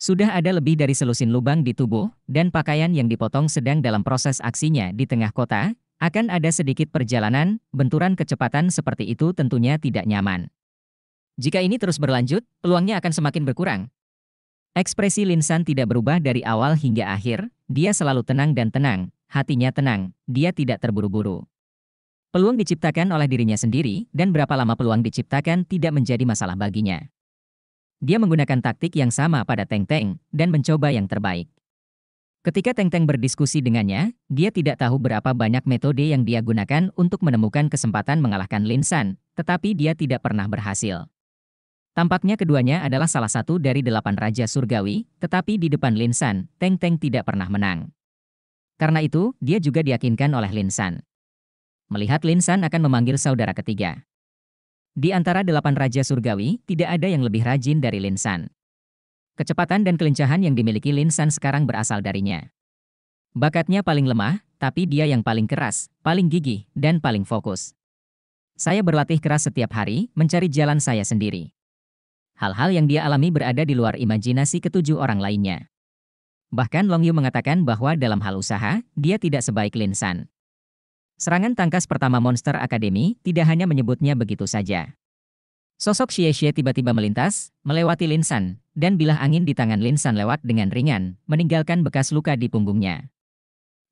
Sudah ada lebih dari selusin lubang di tubuh, dan pakaian yang dipotong sedang dalam proses aksinya di tengah kota, akan ada sedikit perjalanan, benturan kecepatan seperti itu tentunya tidak nyaman. Jika ini terus berlanjut, peluangnya akan semakin berkurang. Ekspresi Linsan tidak berubah dari awal hingga akhir, dia selalu tenang dan tenang, hatinya tenang, dia tidak terburu-buru. Peluang diciptakan oleh dirinya sendiri, dan berapa lama peluang diciptakan tidak menjadi masalah baginya. Dia menggunakan taktik yang sama pada Teng Teng dan mencoba yang terbaik. Ketika Teng Teng berdiskusi dengannya, dia tidak tahu berapa banyak metode yang dia gunakan untuk menemukan kesempatan mengalahkan Lin San, tetapi dia tidak pernah berhasil. Tampaknya keduanya adalah salah satu dari delapan raja surgawi, tetapi di depan Lin San, Teng Teng tidak pernah menang. Karena itu, dia juga diyakinkan oleh Lin San. Melihat Lin San akan memanggil saudara ketiga. Di antara delapan raja surgawi, tidak ada yang lebih rajin dari Linsan. Kecepatan dan kelincahan yang dimiliki Linsan sekarang berasal darinya. Bakatnya paling lemah, tapi dia yang paling keras, paling gigih, dan paling fokus. Saya berlatih keras setiap hari, mencari jalan saya sendiri. Hal-hal yang dia alami berada di luar imajinasi ketujuh orang lainnya. Bahkan Long Yu mengatakan bahwa dalam hal usaha, dia tidak sebaik Linsan. Serangan tangkas pertama Monster Academy tidak hanya menyebutnya begitu saja. Sosok Xie Xie tiba-tiba melintas, melewati Linsan, dan bilah angin di tangan Linsan lewat dengan ringan, meninggalkan bekas luka di punggungnya.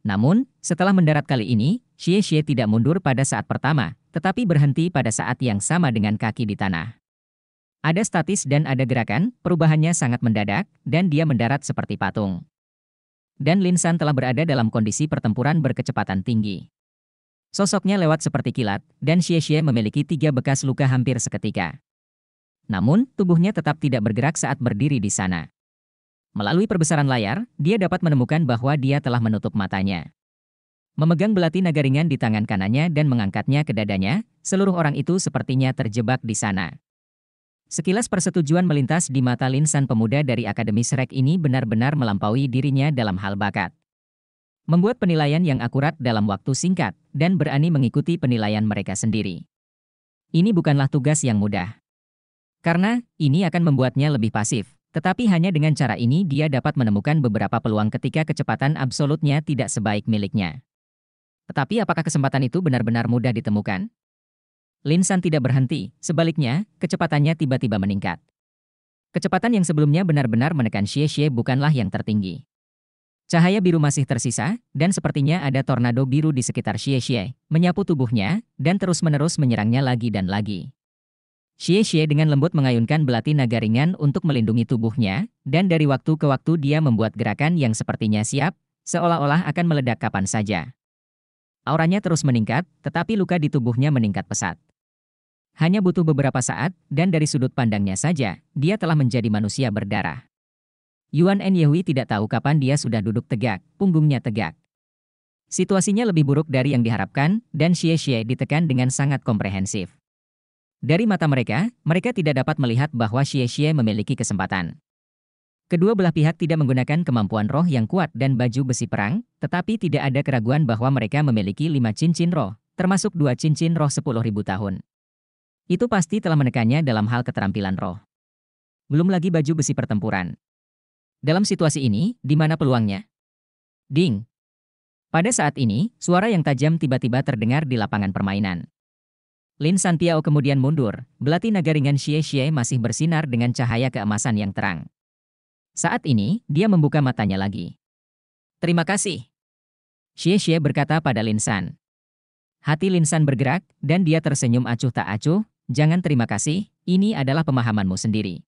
Namun, setelah mendarat kali ini, Xie Xie tidak mundur pada saat pertama, tetapi berhenti pada saat yang sama dengan kaki di tanah. Ada statis dan ada gerakan, perubahannya sangat mendadak, dan dia mendarat seperti patung. Dan Linsan telah berada dalam kondisi pertempuran berkecepatan tinggi. Sosoknya lewat seperti kilat, dan Xie Xie memiliki tiga bekas luka hampir seketika. Namun, tubuhnya tetap tidak bergerak saat berdiri di sana. Melalui perbesaran layar, dia dapat menemukan bahwa dia telah menutup matanya. Memegang belati naga ringan di tangan kanannya dan mengangkatnya ke dadanya, seluruh orang itu sepertinya terjebak di sana. Sekilas persetujuan melintas di mata linsan pemuda dari Akademi Srek ini benar-benar melampaui dirinya dalam hal bakat membuat penilaian yang akurat dalam waktu singkat, dan berani mengikuti penilaian mereka sendiri. Ini bukanlah tugas yang mudah. Karena, ini akan membuatnya lebih pasif. Tetapi hanya dengan cara ini dia dapat menemukan beberapa peluang ketika kecepatan absolutnya tidak sebaik miliknya. Tetapi apakah kesempatan itu benar-benar mudah ditemukan? Linsan tidak berhenti, sebaliknya, kecepatannya tiba-tiba meningkat. Kecepatan yang sebelumnya benar-benar menekan Xie Xie bukanlah yang tertinggi. Cahaya biru masih tersisa, dan sepertinya ada tornado biru di sekitar Xie Xie, menyapu tubuhnya, dan terus-menerus menyerangnya lagi dan lagi. Xie Xie dengan lembut mengayunkan belati naga ringan untuk melindungi tubuhnya, dan dari waktu ke waktu dia membuat gerakan yang sepertinya siap, seolah-olah akan meledak kapan saja. Auranya terus meningkat, tetapi luka di tubuhnya meningkat pesat. Hanya butuh beberapa saat, dan dari sudut pandangnya saja, dia telah menjadi manusia berdarah. Yuan En Yehui tidak tahu kapan dia sudah duduk tegak, punggungnya tegak. Situasinya lebih buruk dari yang diharapkan, dan Xie Xie ditekan dengan sangat komprehensif. Dari mata mereka, mereka tidak dapat melihat bahwa Xie Xie memiliki kesempatan. Kedua belah pihak tidak menggunakan kemampuan roh yang kuat dan baju besi perang, tetapi tidak ada keraguan bahwa mereka memiliki lima cincin roh, termasuk dua cincin roh sepuluh ribu tahun. Itu pasti telah menekannya dalam hal keterampilan roh. Belum lagi baju besi pertempuran. Dalam situasi ini, di mana peluangnya? Ding. Pada saat ini, suara yang tajam tiba-tiba terdengar di lapangan permainan. Lin Santiao kemudian mundur, belati naga ringan Xie Xie masih bersinar dengan cahaya keemasan yang terang. Saat ini, dia membuka matanya lagi. Terima kasih. Xie Xie berkata pada Lin San. Hati Lin San bergerak, dan dia tersenyum acuh tak acuh, jangan terima kasih, ini adalah pemahamanmu sendiri.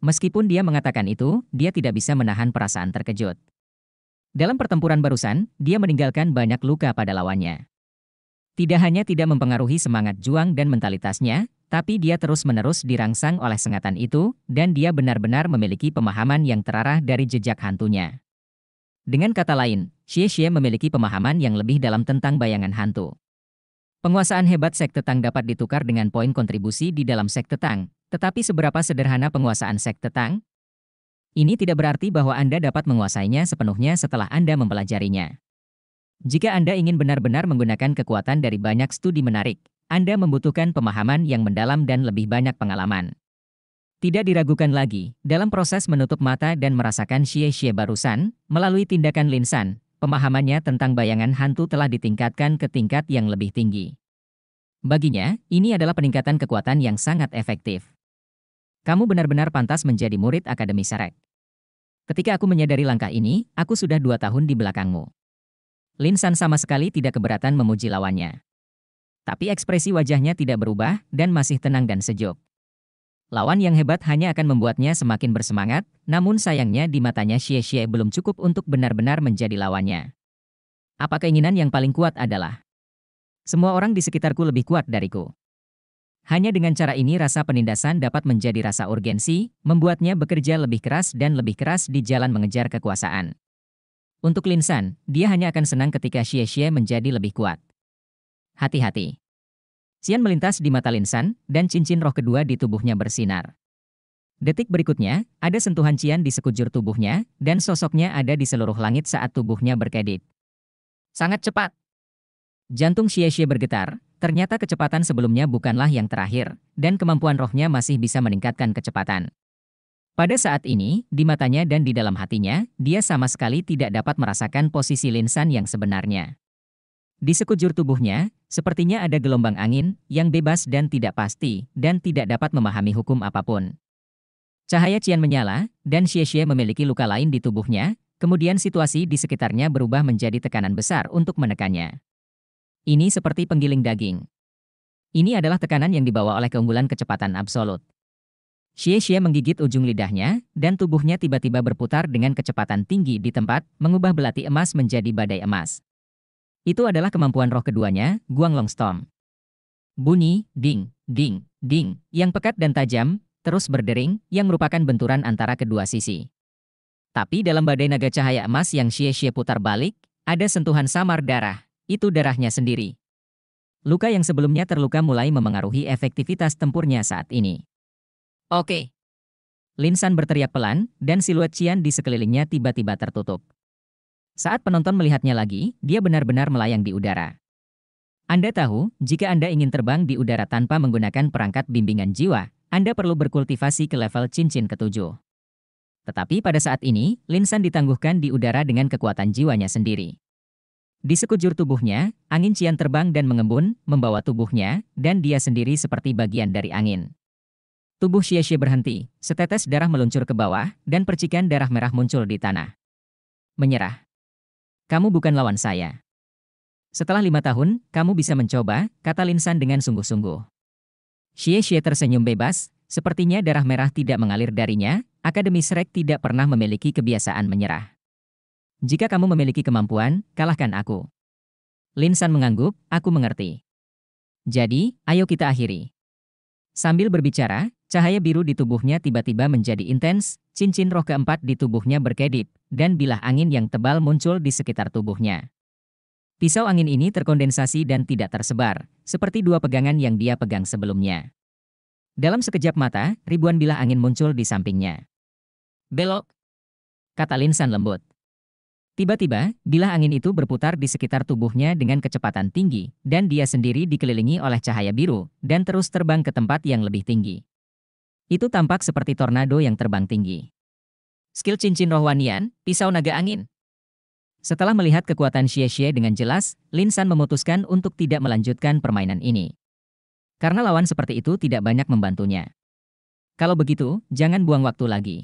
Meskipun dia mengatakan itu, dia tidak bisa menahan perasaan terkejut. Dalam pertempuran barusan, dia meninggalkan banyak luka pada lawannya. Tidak hanya tidak mempengaruhi semangat juang dan mentalitasnya, tapi dia terus-menerus dirangsang oleh sengatan itu, dan dia benar-benar memiliki pemahaman yang terarah dari jejak hantunya. Dengan kata lain, Xie Xie memiliki pemahaman yang lebih dalam tentang bayangan hantu. Penguasaan hebat sekte Tang dapat ditukar dengan poin kontribusi di dalam sekte Tang, tetapi seberapa sederhana penguasaan sekte Tang? Ini tidak berarti bahwa Anda dapat menguasainya sepenuhnya setelah Anda mempelajarinya. Jika Anda ingin benar-benar menggunakan kekuatan dari banyak studi menarik, Anda membutuhkan pemahaman yang mendalam dan lebih banyak pengalaman. Tidak diragukan lagi, dalam proses menutup mata dan merasakan xie-xie barusan, melalui tindakan linsan, pemahamannya tentang bayangan hantu telah ditingkatkan ke tingkat yang lebih tinggi. Baginya, ini adalah peningkatan kekuatan yang sangat efektif. Kamu benar-benar pantas menjadi murid Akademi Sarek. Ketika aku menyadari langkah ini, aku sudah dua tahun di belakangmu. Linsan sama sekali tidak keberatan memuji lawannya. Tapi ekspresi wajahnya tidak berubah dan masih tenang dan sejuk. Lawan yang hebat hanya akan membuatnya semakin bersemangat, namun sayangnya di matanya Xie Xie belum cukup untuk benar-benar menjadi lawannya. Apa keinginan yang paling kuat adalah? Semua orang di sekitarku lebih kuat dariku. Hanya dengan cara ini rasa penindasan dapat menjadi rasa urgensi, membuatnya bekerja lebih keras dan lebih keras di jalan mengejar kekuasaan. Untuk Linsan, dia hanya akan senang ketika Xie Xie menjadi lebih kuat. Hati-hati. Xian melintas di mata Linsan, dan cincin roh kedua di tubuhnya bersinar. Detik berikutnya, ada sentuhan Cian di sekujur tubuhnya, dan sosoknya ada di seluruh langit saat tubuhnya berkedip. Sangat cepat. Jantung Xie Xie bergetar, Ternyata kecepatan sebelumnya bukanlah yang terakhir, dan kemampuan rohnya masih bisa meningkatkan kecepatan. Pada saat ini, di matanya dan di dalam hatinya, dia sama sekali tidak dapat merasakan posisi Linsan yang sebenarnya. Di sekujur tubuhnya, sepertinya ada gelombang angin yang bebas dan tidak pasti, dan tidak dapat memahami hukum apapun. Cahaya Cian menyala, dan Xie Xie memiliki luka lain di tubuhnya, kemudian situasi di sekitarnya berubah menjadi tekanan besar untuk menekannya. Ini seperti penggiling daging. Ini adalah tekanan yang dibawa oleh keunggulan kecepatan absolut. Xie Xie menggigit ujung lidahnya, dan tubuhnya tiba-tiba berputar dengan kecepatan tinggi di tempat, mengubah belati emas menjadi badai emas. Itu adalah kemampuan roh keduanya, Guanglong Storm. Bunyi, ding, ding, ding, yang pekat dan tajam, terus berdering, yang merupakan benturan antara kedua sisi. Tapi dalam badai naga cahaya emas yang Xie Xie putar balik, ada sentuhan samar darah. Itu darahnya sendiri. Luka yang sebelumnya terluka mulai memengaruhi efektivitas tempurnya saat ini. Oke. Linsan berteriak pelan, dan siluet Cian di sekelilingnya tiba-tiba tertutup. Saat penonton melihatnya lagi, dia benar-benar melayang di udara. Anda tahu, jika Anda ingin terbang di udara tanpa menggunakan perangkat bimbingan jiwa, Anda perlu berkultivasi ke level cincin ketujuh. Tetapi pada saat ini, Linsan ditangguhkan di udara dengan kekuatan jiwanya sendiri. Di sekujur tubuhnya, angin cian terbang dan mengembun, membawa tubuhnya, dan dia sendiri seperti bagian dari angin. Tubuh Xie Xie berhenti, setetes darah meluncur ke bawah, dan percikan darah merah muncul di tanah. Menyerah. Kamu bukan lawan saya. Setelah lima tahun, kamu bisa mencoba, kata Lin San dengan sungguh-sungguh. Xie Xie tersenyum bebas, sepertinya darah merah tidak mengalir darinya, Akademi Shrek tidak pernah memiliki kebiasaan menyerah. Jika kamu memiliki kemampuan, kalahkan aku. Linsan mengangguk, aku mengerti. Jadi, ayo kita akhiri. Sambil berbicara, cahaya biru di tubuhnya tiba-tiba menjadi intens, cincin roh keempat di tubuhnya berkedip, dan bilah angin yang tebal muncul di sekitar tubuhnya. Pisau angin ini terkondensasi dan tidak tersebar, seperti dua pegangan yang dia pegang sebelumnya. Dalam sekejap mata, ribuan bilah angin muncul di sampingnya. Belok, kata Linsan lembut. Tiba-tiba, bilah angin itu berputar di sekitar tubuhnya dengan kecepatan tinggi, dan dia sendiri dikelilingi oleh cahaya biru, dan terus terbang ke tempat yang lebih tinggi. Itu tampak seperti tornado yang terbang tinggi. Skill cincin rohwanian, pisau naga angin. Setelah melihat kekuatan Xie Xie dengan jelas, Lin San memutuskan untuk tidak melanjutkan permainan ini. Karena lawan seperti itu tidak banyak membantunya. Kalau begitu, jangan buang waktu lagi.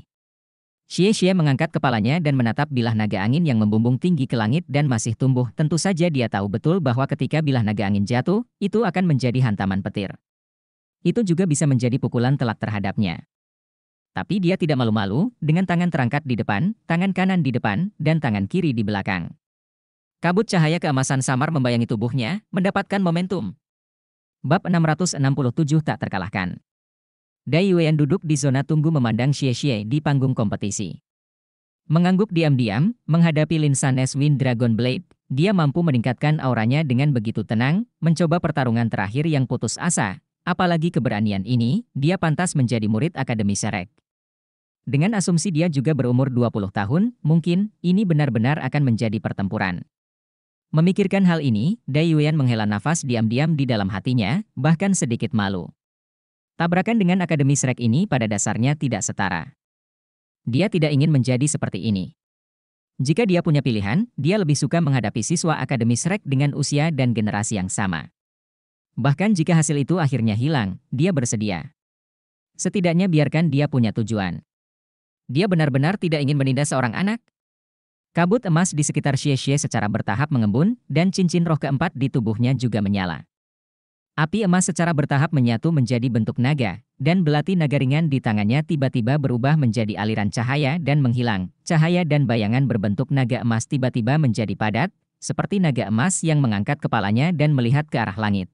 Xie Xie mengangkat kepalanya dan menatap bilah naga angin yang membumbung tinggi ke langit dan masih tumbuh. Tentu saja dia tahu betul bahwa ketika bilah naga angin jatuh, itu akan menjadi hantaman petir. Itu juga bisa menjadi pukulan telak terhadapnya. Tapi dia tidak malu-malu, dengan tangan terangkat di depan, tangan kanan di depan, dan tangan kiri di belakang. Kabut cahaya keemasan samar membayangi tubuhnya, mendapatkan momentum. Bab 667 tak terkalahkan. Dai Yuan duduk di zona tunggu memandang Xie Xie di panggung kompetisi. Mengangguk diam-diam, menghadapi Lin San S Wind Dragon Blade, dia mampu meningkatkan auranya dengan begitu tenang, mencoba pertarungan terakhir yang putus asa. Apalagi keberanian ini, dia pantas menjadi murid Akademi Serek. Dengan asumsi dia juga berumur 20 tahun, mungkin ini benar-benar akan menjadi pertempuran. Memikirkan hal ini, Dai Yuan menghela nafas diam-diam di dalam hatinya, bahkan sedikit malu. Tabrakan dengan Akademi Shrek ini pada dasarnya tidak setara. Dia tidak ingin menjadi seperti ini. Jika dia punya pilihan, dia lebih suka menghadapi siswa Akademi Shrek dengan usia dan generasi yang sama. Bahkan jika hasil itu akhirnya hilang, dia bersedia. Setidaknya biarkan dia punya tujuan. Dia benar-benar tidak ingin menindas seorang anak. Kabut emas di sekitar Xie Xie secara bertahap mengembun, dan cincin roh keempat di tubuhnya juga menyala. Api emas secara bertahap menyatu menjadi bentuk naga, dan belati naga ringan di tangannya tiba-tiba berubah menjadi aliran cahaya dan menghilang. Cahaya dan bayangan berbentuk naga emas tiba-tiba menjadi padat, seperti naga emas yang mengangkat kepalanya dan melihat ke arah langit.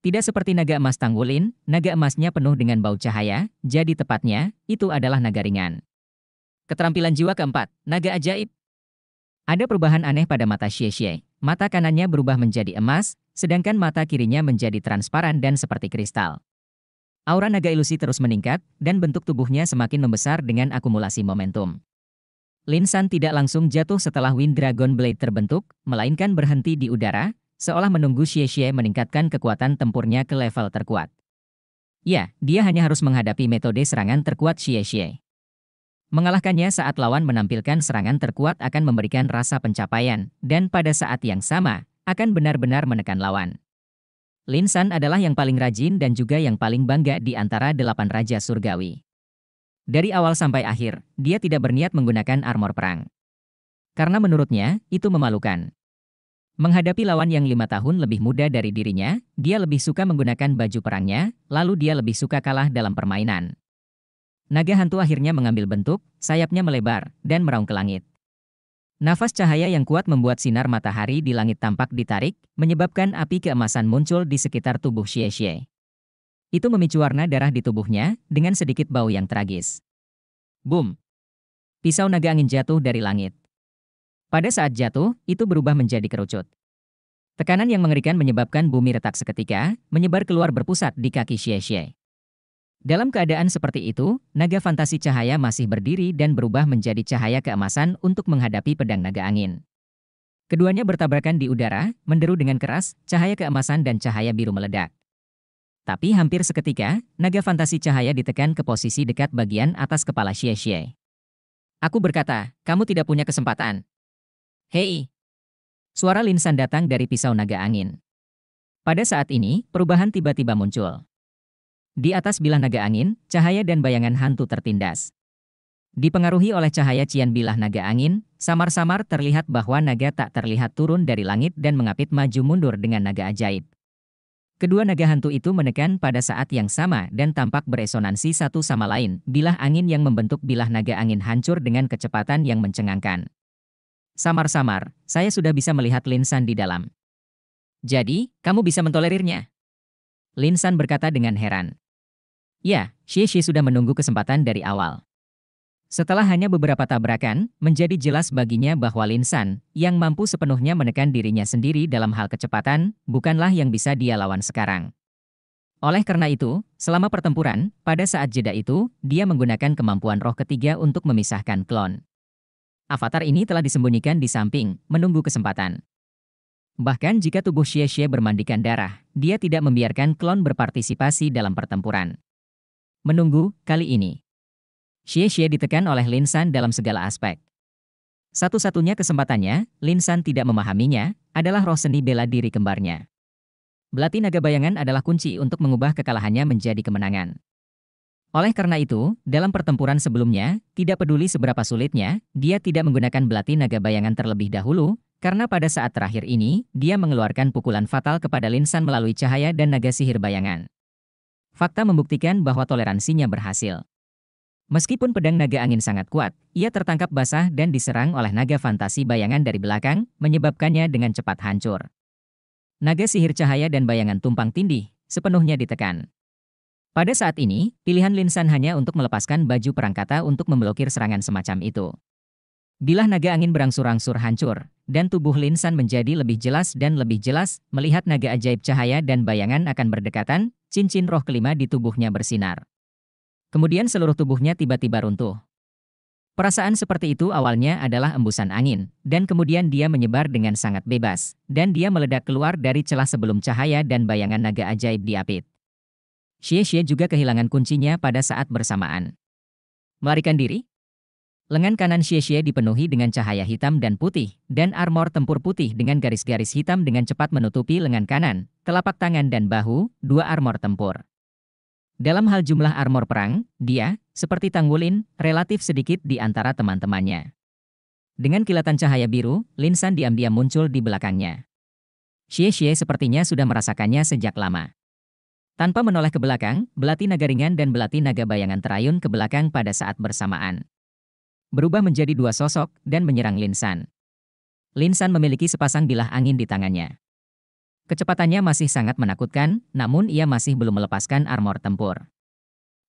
Tidak seperti naga emas Tanggulin, naga emasnya penuh dengan bau cahaya, jadi tepatnya, itu adalah naga ringan. Keterampilan jiwa keempat, naga ajaib. Ada perubahan aneh pada mata Xie Xie. Mata kanannya berubah menjadi emas, sedangkan mata kirinya menjadi transparan dan seperti kristal. Aura naga ilusi terus meningkat, dan bentuk tubuhnya semakin membesar dengan akumulasi momentum. Lin San tidak langsung jatuh setelah Wind Dragon Blade terbentuk, melainkan berhenti di udara, seolah menunggu Xie Xie meningkatkan kekuatan tempurnya ke level terkuat. Ya, dia hanya harus menghadapi metode serangan terkuat Xie Xie. Mengalahkannya saat lawan menampilkan serangan terkuat akan memberikan rasa pencapaian, dan pada saat yang sama, akan benar-benar menekan lawan. Lin San adalah yang paling rajin dan juga yang paling bangga di antara delapan raja surgawi. Dari awal sampai akhir, dia tidak berniat menggunakan armor perang. Karena menurutnya, itu memalukan. Menghadapi lawan yang lima tahun lebih muda dari dirinya, dia lebih suka menggunakan baju perangnya, lalu dia lebih suka kalah dalam permainan. Naga hantu akhirnya mengambil bentuk, sayapnya melebar, dan meraung ke langit. Nafas cahaya yang kuat membuat sinar matahari di langit tampak ditarik, menyebabkan api keemasan muncul di sekitar tubuh Xie Xie. Itu memicu warna darah di tubuhnya, dengan sedikit bau yang tragis. Boom! Pisau naga angin jatuh dari langit. Pada saat jatuh, itu berubah menjadi kerucut. Tekanan yang mengerikan menyebabkan bumi retak seketika, menyebar keluar berpusat di kaki Xie Xie. Dalam keadaan seperti itu, naga fantasi cahaya masih berdiri dan berubah menjadi cahaya keemasan untuk menghadapi pedang naga angin. Keduanya bertabrakan di udara, menderu dengan keras, cahaya keemasan dan cahaya biru meledak. Tapi hampir seketika, naga fantasi cahaya ditekan ke posisi dekat bagian atas kepala Xie Xie. Aku berkata, kamu tidak punya kesempatan. Hei! Suara linsan datang dari pisau naga angin. Pada saat ini, perubahan tiba-tiba muncul. Di atas bilah naga angin, cahaya dan bayangan hantu tertindas. Dipengaruhi oleh cahaya cian bilah naga angin, samar-samar terlihat bahwa naga tak terlihat turun dari langit dan mengapit maju mundur dengan naga ajaib. Kedua naga hantu itu menekan pada saat yang sama dan tampak beresonansi satu sama lain, bilah angin yang membentuk bilah naga angin hancur dengan kecepatan yang mencengangkan. Samar-samar, saya sudah bisa melihat Linsan di dalam. Jadi, kamu bisa mentolerirnya? Linsan berkata dengan heran. Ya, Xie Xie sudah menunggu kesempatan dari awal. Setelah hanya beberapa tabrakan, menjadi jelas baginya bahwa Lin San, yang mampu sepenuhnya menekan dirinya sendiri dalam hal kecepatan, bukanlah yang bisa dia lawan sekarang. Oleh karena itu, selama pertempuran, pada saat jeda itu, dia menggunakan kemampuan roh ketiga untuk memisahkan klon. Avatar ini telah disembunyikan di samping, menunggu kesempatan. Bahkan jika tubuh Xie Xie bermandikan darah, dia tidak membiarkan klon berpartisipasi dalam pertempuran. Menunggu, kali ini. Xie Xie ditekan oleh Lin San dalam segala aspek. Satu-satunya kesempatannya, Lin San tidak memahaminya, adalah roh seni bela diri kembarnya. Belati naga bayangan adalah kunci untuk mengubah kekalahannya menjadi kemenangan. Oleh karena itu, dalam pertempuran sebelumnya, tidak peduli seberapa sulitnya, dia tidak menggunakan belati naga bayangan terlebih dahulu, karena pada saat terakhir ini, dia mengeluarkan pukulan fatal kepada Linsan melalui cahaya dan naga sihir bayangan. Fakta membuktikan bahwa toleransinya berhasil. Meskipun pedang naga angin sangat kuat, ia tertangkap basah dan diserang oleh naga fantasi bayangan dari belakang, menyebabkannya dengan cepat hancur. Naga sihir cahaya dan bayangan tumpang tindih, sepenuhnya ditekan. Pada saat ini, pilihan Linsan hanya untuk melepaskan baju perangkata untuk memblokir serangan semacam itu. Bila naga angin berangsur-angsur hancur, dan tubuh Linsan menjadi lebih jelas dan lebih jelas, melihat naga ajaib cahaya dan bayangan akan berdekatan, cincin roh kelima di tubuhnya bersinar. Kemudian seluruh tubuhnya tiba-tiba runtuh. Perasaan seperti itu awalnya adalah embusan angin, dan kemudian dia menyebar dengan sangat bebas, dan dia meledak keluar dari celah sebelum cahaya dan bayangan naga ajaib diapit. Xie Xie juga kehilangan kuncinya pada saat bersamaan. Melarikan diri? Lengan kanan Xie Xie dipenuhi dengan cahaya hitam dan putih, dan armor tempur putih dengan garis-garis hitam dengan cepat menutupi lengan kanan, telapak tangan dan bahu, dua armor tempur. Dalam hal jumlah armor perang, dia, seperti Tang Wulin, relatif sedikit di antara teman-temannya. Dengan kilatan cahaya biru, Linsan diam-diam muncul di belakangnya. Xie Xie sepertinya sudah merasakannya sejak lama. Tanpa menoleh ke belakang, belati naga ringan dan belati naga bayangan terayun ke belakang pada saat bersamaan berubah menjadi dua sosok dan menyerang Linsan. Linsan memiliki sepasang bilah angin di tangannya. Kecepatannya masih sangat menakutkan, namun ia masih belum melepaskan armor tempur.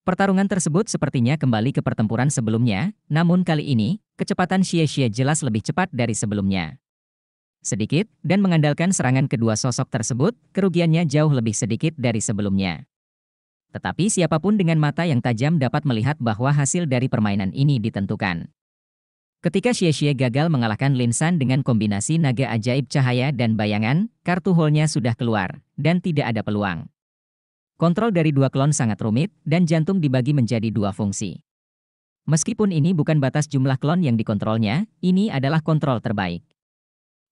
Pertarungan tersebut sepertinya kembali ke pertempuran sebelumnya, namun kali ini, kecepatan Xie Xie jelas lebih cepat dari sebelumnya. Sedikit, dan mengandalkan serangan kedua sosok tersebut, kerugiannya jauh lebih sedikit dari sebelumnya. Tetapi siapapun dengan mata yang tajam dapat melihat bahwa hasil dari permainan ini ditentukan. Ketika Xie Xie gagal mengalahkan Lin San dengan kombinasi naga ajaib cahaya dan bayangan, kartu hole-nya sudah keluar, dan tidak ada peluang. Kontrol dari dua klon sangat rumit, dan jantung dibagi menjadi dua fungsi. Meskipun ini bukan batas jumlah klon yang dikontrolnya, ini adalah kontrol terbaik.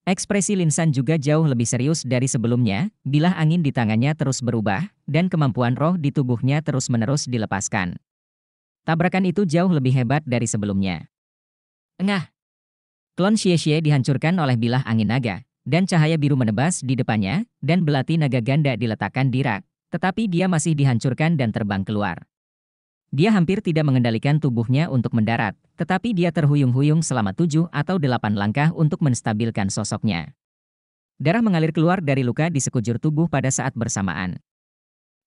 Ekspresi Linsan juga jauh lebih serius dari sebelumnya, bilah angin di tangannya terus berubah, dan kemampuan roh di tubuhnya terus-menerus dilepaskan. Tabrakan itu jauh lebih hebat dari sebelumnya. Engah! Klon Xie dihancurkan oleh bilah angin naga, dan cahaya biru menebas di depannya, dan belati naga ganda diletakkan di rak, tetapi dia masih dihancurkan dan terbang keluar. Dia hampir tidak mengendalikan tubuhnya untuk mendarat, tetapi dia terhuyung-huyung selama tujuh atau delapan langkah untuk menstabilkan sosoknya. Darah mengalir keluar dari luka di sekujur tubuh pada saat bersamaan.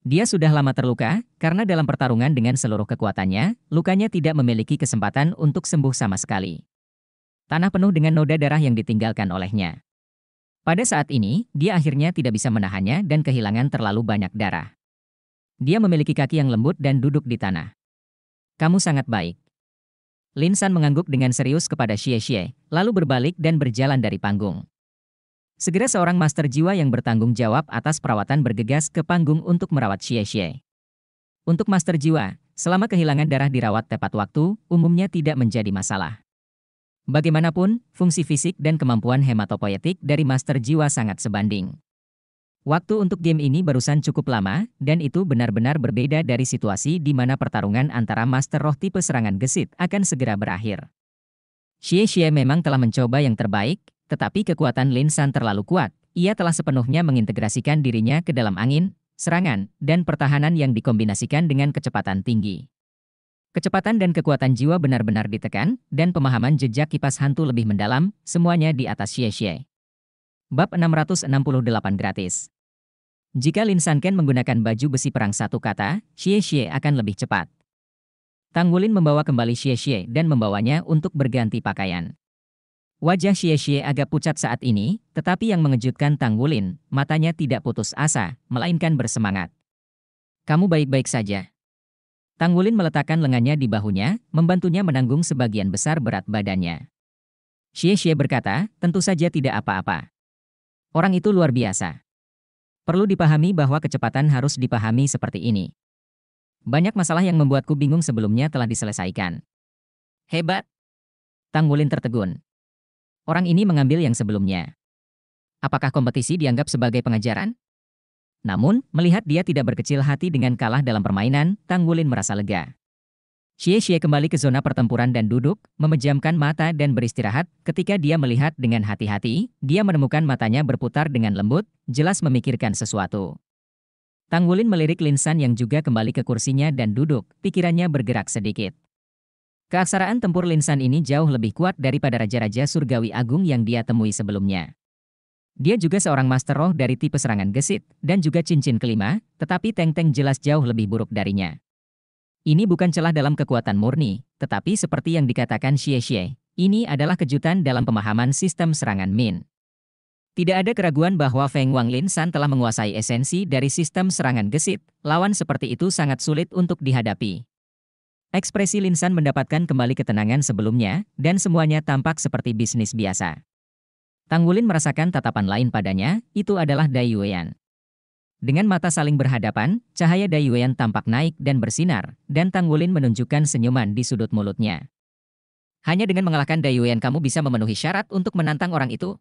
Dia sudah lama terluka, karena dalam pertarungan dengan seluruh kekuatannya, lukanya tidak memiliki kesempatan untuk sembuh sama sekali. Tanah penuh dengan noda darah yang ditinggalkan olehnya. Pada saat ini, dia akhirnya tidak bisa menahannya dan kehilangan terlalu banyak darah. Dia memiliki kaki yang lembut dan duduk di tanah. Kamu sangat baik. Lin San mengangguk dengan serius kepada Xie Xie, lalu berbalik dan berjalan dari panggung. Segera seorang master jiwa yang bertanggung jawab atas perawatan bergegas ke panggung untuk merawat Xie Xie. Untuk master jiwa, selama kehilangan darah dirawat tepat waktu, umumnya tidak menjadi masalah. Bagaimanapun, fungsi fisik dan kemampuan hematopoietik dari master jiwa sangat sebanding. Waktu untuk game ini barusan cukup lama, dan itu benar-benar berbeda dari situasi di mana pertarungan antara Master Roh tipe serangan gesit akan segera berakhir. Xie Xie memang telah mencoba yang terbaik, tetapi kekuatan Lin San terlalu kuat. Ia telah sepenuhnya mengintegrasikan dirinya ke dalam angin, serangan, dan pertahanan yang dikombinasikan dengan kecepatan tinggi. Kecepatan dan kekuatan jiwa benar-benar ditekan, dan pemahaman jejak kipas hantu lebih mendalam, semuanya di atas Xie Xie. Bab 668 gratis. Jika Lin Sanken menggunakan baju besi perang satu kata, Xie Xie akan lebih cepat. Tang Wulin membawa kembali Xie Xie dan membawanya untuk berganti pakaian. Wajah Xie Xie agak pucat saat ini, tetapi yang mengejutkan Tang Wulin, matanya tidak putus asa, melainkan bersemangat. Kamu baik-baik saja. Tang Wulin meletakkan lengannya di bahunya, membantunya menanggung sebagian besar berat badannya. Xie Xie berkata, tentu saja tidak apa-apa. Orang itu luar biasa. Perlu dipahami bahwa kecepatan harus dipahami seperti ini. Banyak masalah yang membuatku bingung sebelumnya telah diselesaikan. Hebat! Tang Wulin tertegun. Orang ini mengambil yang sebelumnya. Apakah kompetisi dianggap sebagai pengajaran? Namun, melihat dia tidak berkecil hati dengan kalah dalam permainan, Tang Wulin merasa lega. Xie Xie kembali ke zona pertempuran dan duduk, memejamkan mata dan beristirahat. Ketika dia melihat dengan hati-hati, dia menemukan matanya berputar dengan lembut, jelas memikirkan sesuatu. Tang Wulin melirik Linsan yang juga kembali ke kursinya dan duduk, pikirannya bergerak sedikit. Keaksaraan tempur Linsan ini jauh lebih kuat daripada raja-raja surgawi agung yang dia temui sebelumnya. Dia juga seorang master roh dari tipe serangan gesit, dan juga cincin kelima, tetapi Teng Teng jelas jauh lebih buruk darinya. Ini bukan celah dalam kekuatan murni, tetapi seperti yang dikatakan Xie Xie, ini adalah kejutan dalam pemahaman sistem serangan Min. Tidak ada keraguan bahwa Feng Wang Lin San telah menguasai esensi dari sistem serangan gesit, lawan seperti itu sangat sulit untuk dihadapi. Ekspresi Lin San mendapatkan kembali ketenangan sebelumnya, dan semuanya tampak seperti bisnis biasa. Tang Wulin merasakan tatapan lain padanya, itu adalah Dai Yuan. Dengan mata saling berhadapan, cahaya Dayuan tampak naik dan bersinar, dan Tang Wulin menunjukkan senyuman di sudut mulutnya. Hanya dengan mengalahkan Dayuan kamu bisa memenuhi syarat untuk menantang orang itu?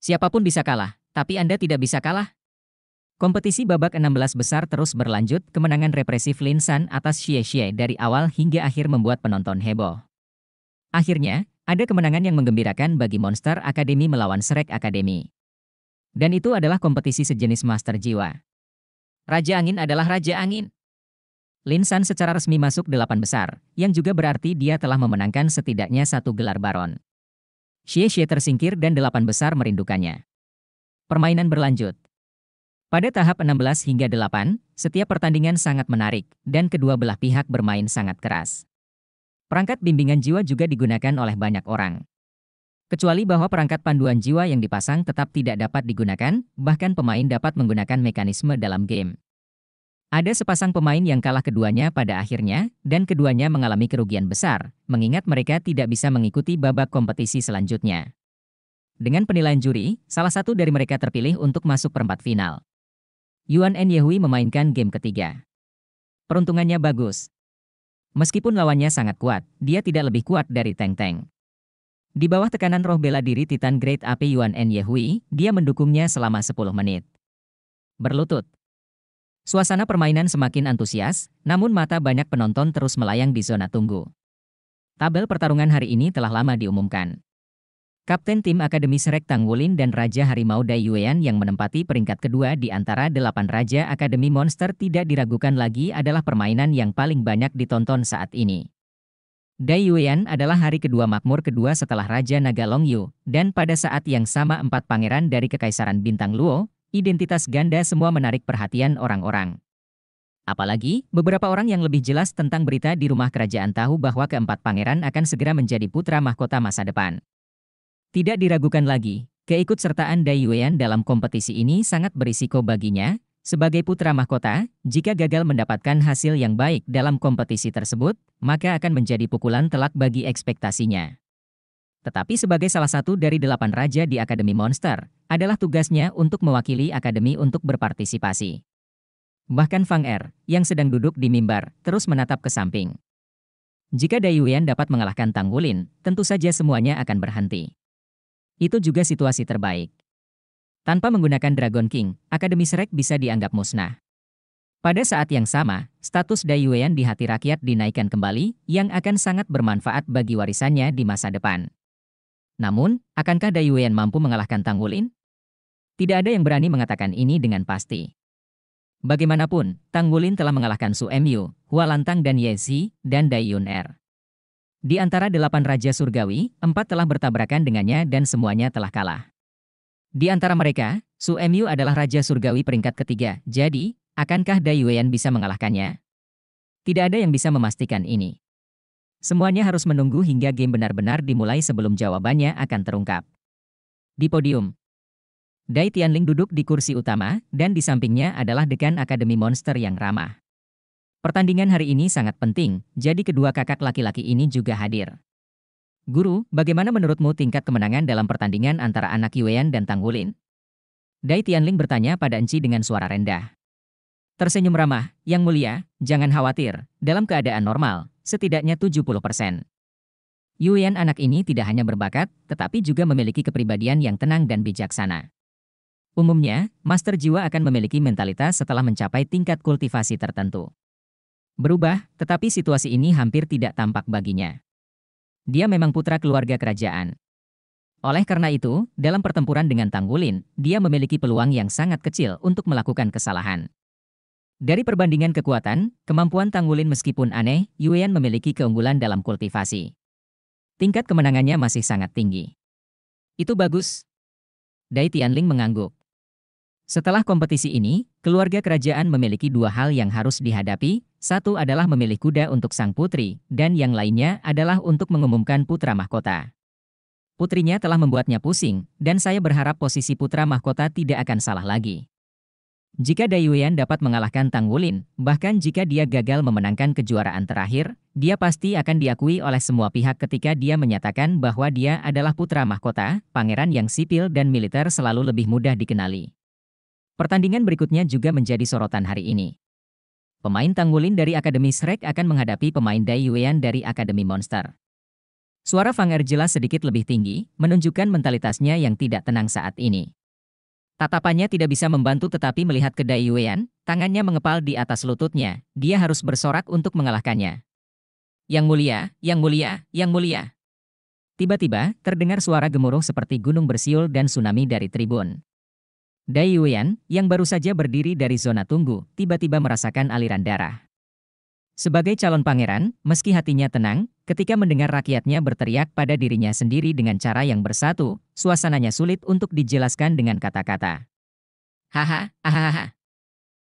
Siapapun bisa kalah, tapi Anda tidak bisa kalah. Kompetisi babak 16 besar terus berlanjut, kemenangan represif Lin San atas Xie Xie dari awal hingga akhir membuat penonton heboh. Akhirnya, ada kemenangan yang menggembirakan bagi Monster Academy melawan Shrek Academy. Dan itu adalah kompetisi sejenis master jiwa. Raja Angin adalah Raja Angin. Lin San secara resmi masuk delapan besar, yang juga berarti dia telah memenangkan setidaknya satu gelar baron. Xie Xie tersingkir dan delapan besar merindukannya. Permainan berlanjut. Pada tahap 16 hingga 8, setiap pertandingan sangat menarik, dan kedua belah pihak bermain sangat keras. Perangkat bimbingan jiwa juga digunakan oleh banyak orang. Kecuali bahwa perangkat panduan jiwa yang dipasang tetap tidak dapat digunakan, bahkan pemain dapat menggunakan mekanisme dalam game. Ada sepasang pemain yang kalah keduanya pada akhirnya, dan keduanya mengalami kerugian besar, mengingat mereka tidak bisa mengikuti babak kompetisi selanjutnya. Dengan penilaian juri, salah satu dari mereka terpilih untuk masuk perempat final. Yuan En Yehui memainkan game ketiga. Peruntungannya bagus. Meskipun lawannya sangat kuat, dia tidak lebih kuat dari Teng Teng. Di bawah tekanan roh bela diri Titan Great Api Yuan N. Yehui, dia mendukungnya selama 10 menit. Berlutut. Suasana permainan semakin antusias, namun mata banyak penonton terus melayang di zona tunggu. Tabel pertarungan hari ini telah lama diumumkan. Kapten tim akademi Rek Tang Wulin dan Raja Harimau Dai Yuan yang menempati peringkat kedua di antara delapan Raja Akademi Monster tidak diragukan lagi adalah permainan yang paling banyak ditonton saat ini. Dai Yuan adalah hari kedua makmur kedua setelah Raja Naga Longyu, dan pada saat yang sama empat pangeran dari Kekaisaran Bintang Luo, identitas ganda semua menarik perhatian orang-orang. Apalagi, beberapa orang yang lebih jelas tentang berita di rumah kerajaan tahu bahwa keempat pangeran akan segera menjadi putra mahkota masa depan. Tidak diragukan lagi, keikutsertaan Dai Yuan dalam kompetisi ini sangat berisiko baginya, sebagai putra mahkota, jika gagal mendapatkan hasil yang baik dalam kompetisi tersebut, maka akan menjadi pukulan telak bagi ekspektasinya. Tetapi sebagai salah satu dari delapan raja di Akademi Monster, adalah tugasnya untuk mewakili Akademi untuk berpartisipasi. Bahkan Fang Er, yang sedang duduk di mimbar, terus menatap ke samping. Jika Dayuan dapat mengalahkan Tang Wulin, tentu saja semuanya akan berhenti. Itu juga situasi terbaik. Tanpa menggunakan Dragon King, Akademi Shrek bisa dianggap musnah. Pada saat yang sama, status Daiyuan di hati rakyat dinaikkan kembali, yang akan sangat bermanfaat bagi warisannya di masa depan. Namun, akankah Daiyuan mampu mengalahkan Tang Wulin? Tidak ada yang berani mengatakan ini dengan pasti. Bagaimanapun, Tang Wulin telah mengalahkan Su Emyu, Hua Lantang dan Yezi, dan Yun Er. Di antara delapan Raja Surgawi, empat telah bertabrakan dengannya dan semuanya telah kalah. Di antara mereka, Su Emiu adalah Raja Surgawi peringkat ketiga, jadi, akankah Dai Yuan bisa mengalahkannya? Tidak ada yang bisa memastikan ini. Semuanya harus menunggu hingga game benar-benar dimulai sebelum jawabannya akan terungkap. Di podium, Dai Tianling duduk di kursi utama, dan di sampingnya adalah dekan Akademi Monster yang ramah. Pertandingan hari ini sangat penting, jadi kedua kakak laki-laki ini juga hadir. Guru, bagaimana menurutmu tingkat kemenangan dalam pertandingan antara anak Yuan dan Tang Wulin? Dai Tianling bertanya pada Enci dengan suara rendah. Tersenyum ramah, yang mulia, jangan khawatir, dalam keadaan normal, setidaknya 70%. Yuan anak ini tidak hanya berbakat, tetapi juga memiliki kepribadian yang tenang dan bijaksana. Umumnya, master jiwa akan memiliki mentalitas setelah mencapai tingkat kultivasi tertentu. Berubah, tetapi situasi ini hampir tidak tampak baginya. Dia memang putra keluarga kerajaan. Oleh karena itu, dalam pertempuran dengan Tanggulin, dia memiliki peluang yang sangat kecil untuk melakukan kesalahan. Dari perbandingan kekuatan, kemampuan Tanggulin meskipun aneh, Yuan memiliki keunggulan dalam kultivasi. Tingkat kemenangannya masih sangat tinggi. Itu bagus. Dai Tianling mengangguk. Setelah kompetisi ini, keluarga kerajaan memiliki dua hal yang harus dihadapi, satu adalah memilih kuda untuk sang putri, dan yang lainnya adalah untuk mengumumkan putra mahkota. Putrinya telah membuatnya pusing, dan saya berharap posisi putra mahkota tidak akan salah lagi. Jika Dayuyan dapat mengalahkan Tang Wulin, bahkan jika dia gagal memenangkan kejuaraan terakhir, dia pasti akan diakui oleh semua pihak ketika dia menyatakan bahwa dia adalah putra mahkota, pangeran yang sipil dan militer selalu lebih mudah dikenali. Pertandingan berikutnya juga menjadi sorotan hari ini. Pemain Tangulin dari Akademi Shrek akan menghadapi pemain Dai Yuan dari Akademi Monster. Suara Er jelas sedikit lebih tinggi, menunjukkan mentalitasnya yang tidak tenang saat ini. Tatapannya tidak bisa membantu tetapi melihat ke Dai Yuan, tangannya mengepal di atas lututnya, dia harus bersorak untuk mengalahkannya. Yang mulia, yang mulia, yang mulia. Tiba-tiba, terdengar suara gemuruh seperti gunung bersiul dan tsunami dari tribun. Dai Yuan, yang baru saja berdiri dari zona tunggu, tiba-tiba merasakan aliran darah. Sebagai calon pangeran, meski hatinya tenang, ketika mendengar rakyatnya berteriak pada dirinya sendiri dengan cara yang bersatu, suasananya sulit untuk dijelaskan dengan kata-kata. Haha, ahaha.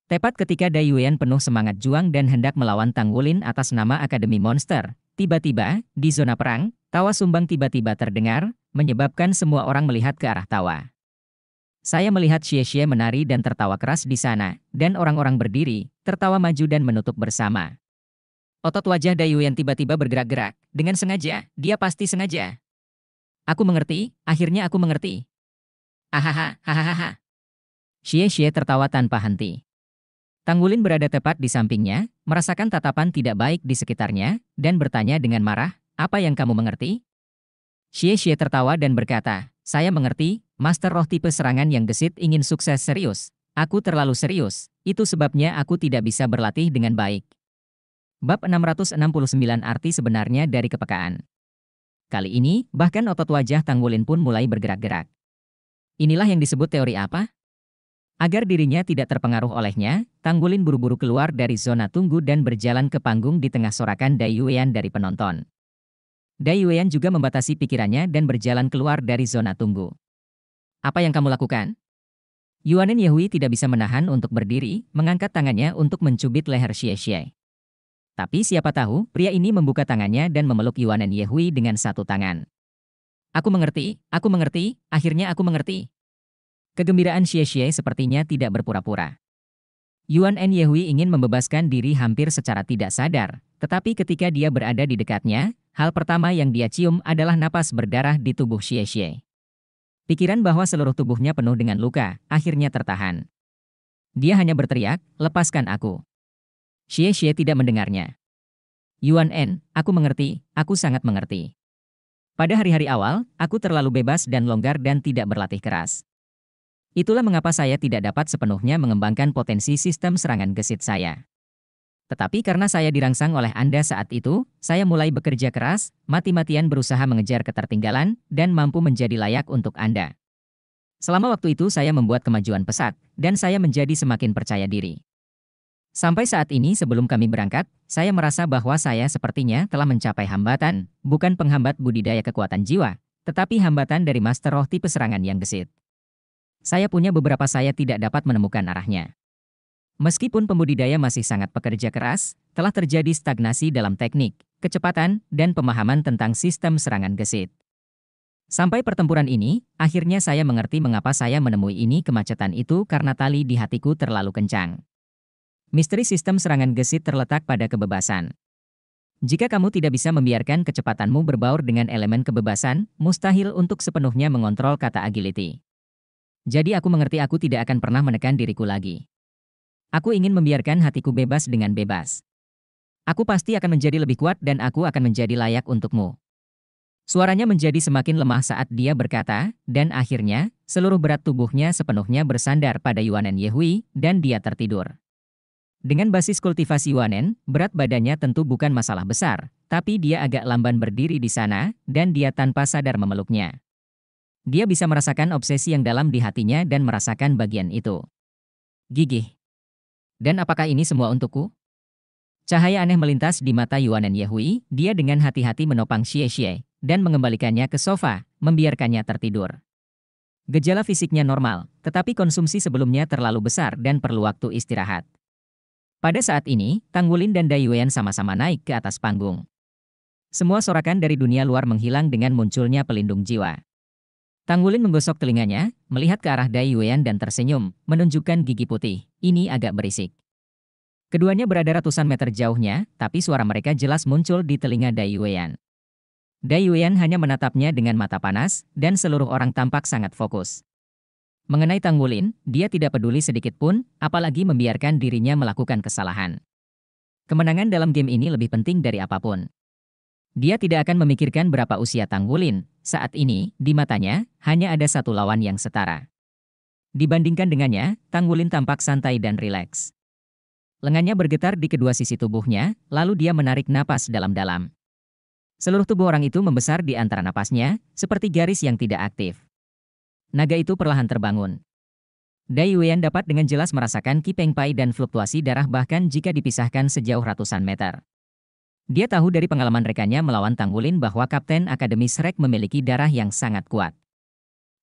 Tepat ketika Dai Yuan penuh semangat juang dan hendak melawan Tang Wulin atas nama Akademi Monster, tiba-tiba, di zona perang, tawa sumbang tiba-tiba terdengar, menyebabkan semua orang melihat ke arah tawa. Saya melihat Xie Xie menari dan tertawa keras di sana, dan orang-orang berdiri, tertawa maju dan menutup bersama. Otot wajah Dayu yang tiba-tiba bergerak-gerak. Dengan sengaja, dia pasti sengaja. Aku mengerti, akhirnya aku mengerti. Ahaha, hahaha. Xie Xie tertawa tanpa henti. Tang Wulin berada tepat di sampingnya, merasakan tatapan tidak baik di sekitarnya, dan bertanya dengan marah, apa yang kamu mengerti? Xie Xie tertawa dan berkata, saya mengerti, Master roh tipe serangan yang gesit ingin sukses serius. Aku terlalu serius, itu sebabnya aku tidak bisa berlatih dengan baik. Bab 669 arti sebenarnya dari kepekaan. Kali ini, bahkan otot wajah Tang Wulin pun mulai bergerak-gerak. Inilah yang disebut teori apa? Agar dirinya tidak terpengaruh olehnya, Tang Wulin buru-buru keluar dari zona tunggu dan berjalan ke panggung di tengah sorakan Dai Yuan dari penonton. Dai Yuan juga membatasi pikirannya dan berjalan keluar dari zona tunggu. Apa yang kamu lakukan? Yuanin Yehui tidak bisa menahan untuk berdiri, mengangkat tangannya untuk mencubit leher Xie Xie. Tapi siapa tahu, pria ini membuka tangannya dan memeluk Yuanin Yehui dengan satu tangan. Aku mengerti, aku mengerti, akhirnya aku mengerti. Kegembiraan Xie Xie sepertinya tidak berpura-pura. Yuan En Yehui ingin membebaskan diri hampir secara tidak sadar, tetapi ketika dia berada di dekatnya, hal pertama yang dia cium adalah napas berdarah di tubuh Xie Xie. Pikiran bahwa seluruh tubuhnya penuh dengan luka, akhirnya tertahan. Dia hanya berteriak, lepaskan aku. Xie Xie tidak mendengarnya. Yuan En, aku mengerti, aku sangat mengerti. Pada hari-hari awal, aku terlalu bebas dan longgar dan tidak berlatih keras. Itulah mengapa saya tidak dapat sepenuhnya mengembangkan potensi sistem serangan gesit saya. Tetapi karena saya dirangsang oleh Anda saat itu, saya mulai bekerja keras, mati-matian berusaha mengejar ketertinggalan, dan mampu menjadi layak untuk Anda. Selama waktu itu saya membuat kemajuan pesat, dan saya menjadi semakin percaya diri. Sampai saat ini sebelum kami berangkat, saya merasa bahwa saya sepertinya telah mencapai hambatan, bukan penghambat budidaya kekuatan jiwa, tetapi hambatan dari master roh tipe serangan yang gesit. Saya punya beberapa saya tidak dapat menemukan arahnya. Meskipun pembudidaya masih sangat pekerja keras, telah terjadi stagnasi dalam teknik, kecepatan, dan pemahaman tentang sistem serangan gesit. Sampai pertempuran ini, akhirnya saya mengerti mengapa saya menemui ini kemacetan itu karena tali di hatiku terlalu kencang. Misteri sistem serangan gesit terletak pada kebebasan. Jika kamu tidak bisa membiarkan kecepatanmu berbaur dengan elemen kebebasan, mustahil untuk sepenuhnya mengontrol kata agility. Jadi aku mengerti aku tidak akan pernah menekan diriku lagi. Aku ingin membiarkan hatiku bebas dengan bebas. Aku pasti akan menjadi lebih kuat dan aku akan menjadi layak untukmu. Suaranya menjadi semakin lemah saat dia berkata, dan akhirnya, seluruh berat tubuhnya sepenuhnya bersandar pada Yuanen Yehui, dan dia tertidur. Dengan basis kultivasi Yuanen, berat badannya tentu bukan masalah besar, tapi dia agak lamban berdiri di sana, dan dia tanpa sadar memeluknya. Dia bisa merasakan obsesi yang dalam di hatinya dan merasakan bagian itu. Gigih. Dan apakah ini semua untukku? Cahaya aneh melintas di mata Yuanan Yehui, dia dengan hati-hati menopang Xie Xie, dan mengembalikannya ke sofa, membiarkannya tertidur. Gejala fisiknya normal, tetapi konsumsi sebelumnya terlalu besar dan perlu waktu istirahat. Pada saat ini, Tang Wulin dan Dai Yuan sama-sama naik ke atas panggung. Semua sorakan dari dunia luar menghilang dengan munculnya pelindung jiwa. Tang Wulin menggosok telinganya, melihat ke arah Dai Yuan dan tersenyum, menunjukkan gigi putih ini agak berisik. Keduanya berada ratusan meter jauhnya, tapi suara mereka jelas muncul di telinga Dai Yuan. Dai Yuan hanya menatapnya dengan mata panas, dan seluruh orang tampak sangat fokus. Mengenai Tang Wulin, dia tidak peduli sedikit pun, apalagi membiarkan dirinya melakukan kesalahan. Kemenangan dalam game ini lebih penting dari apapun. Dia tidak akan memikirkan berapa usia Tang Wulin. Saat ini, di matanya, hanya ada satu lawan yang setara. Dibandingkan dengannya, Tang Wulin tampak santai dan rileks. Lengannya bergetar di kedua sisi tubuhnya, lalu dia menarik napas dalam-dalam. Seluruh tubuh orang itu membesar di antara napasnya, seperti garis yang tidak aktif. Naga itu perlahan terbangun. Dai Yuan dapat dengan jelas merasakan kipeng pai dan fluktuasi darah bahkan jika dipisahkan sejauh ratusan meter. Dia tahu dari pengalaman rekannya melawan Tang Wulin bahwa Kapten Akademi Srek memiliki darah yang sangat kuat.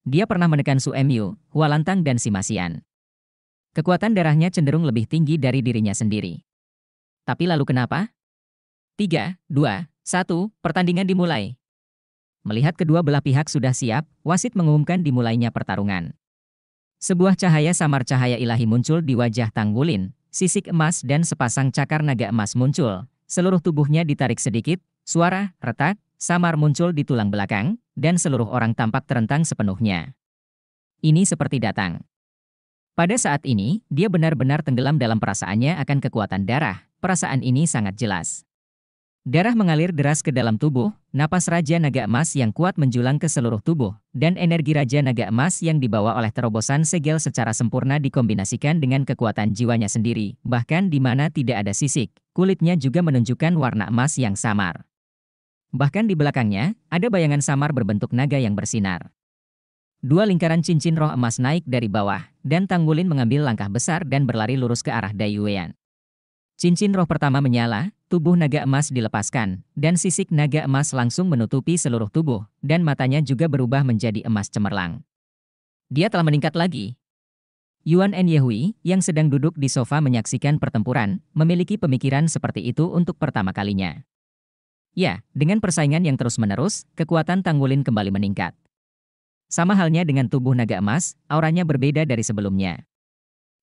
Dia pernah menekan Su Emyu, Hualantang dan Simasian. Kekuatan darahnya cenderung lebih tinggi dari dirinya sendiri. Tapi lalu kenapa? 3, 2, 1, pertandingan dimulai. Melihat kedua belah pihak sudah siap, wasit mengumumkan dimulainya pertarungan. Sebuah cahaya samar cahaya ilahi muncul di wajah Tang Wulin, sisik emas dan sepasang cakar naga emas muncul. Seluruh tubuhnya ditarik sedikit, Suara, retak, samar muncul di tulang belakang, dan seluruh orang tampak terentang sepenuhnya. Ini seperti datang. Pada saat ini, dia benar-benar tenggelam dalam perasaannya akan kekuatan darah. Perasaan ini sangat jelas. Darah mengalir deras ke dalam tubuh, napas Raja Naga Emas yang kuat menjulang ke seluruh tubuh, dan energi Raja Naga Emas yang dibawa oleh terobosan segel secara sempurna dikombinasikan dengan kekuatan jiwanya sendiri, bahkan di mana tidak ada sisik, kulitnya juga menunjukkan warna emas yang samar. Bahkan di belakangnya, ada bayangan samar berbentuk naga yang bersinar. Dua lingkaran cincin roh emas naik dari bawah, dan Tang Wulin mengambil langkah besar dan berlari lurus ke arah Dai Yuean. Cincin roh pertama menyala, tubuh naga emas dilepaskan, dan sisik naga emas langsung menutupi seluruh tubuh, dan matanya juga berubah menjadi emas cemerlang. Dia telah meningkat lagi, Yuan En Yehui, yang sedang duduk di sofa menyaksikan pertempuran, memiliki pemikiran seperti itu untuk pertama kalinya. Ya, dengan persaingan yang terus-menerus, kekuatan Tangwulin kembali meningkat. Sama halnya dengan tubuh naga emas, auranya berbeda dari sebelumnya.